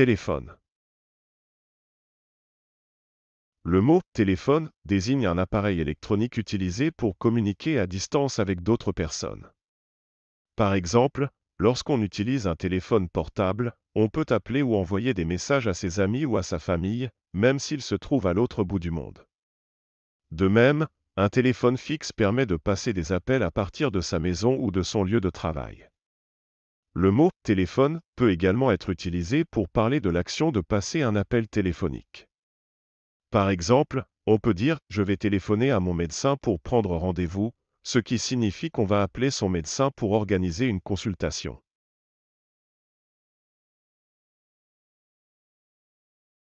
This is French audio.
Téléphone. Le mot téléphone désigne un appareil électronique utilisé pour communiquer à distance avec d'autres personnes. Par exemple, lorsqu'on utilise un téléphone portable, on peut appeler ou envoyer des messages à ses amis ou à sa famille, même s'il se trouve à l'autre bout du monde. De même, un téléphone fixe permet de passer des appels à partir de sa maison ou de son lieu de travail. Le mot téléphone peut également être utilisé pour parler de l'action de passer un appel téléphonique. Par exemple, on peut dire je vais téléphoner à mon médecin pour prendre rendez-vous, ce qui signifie qu'on va appeler son médecin pour organiser une consultation.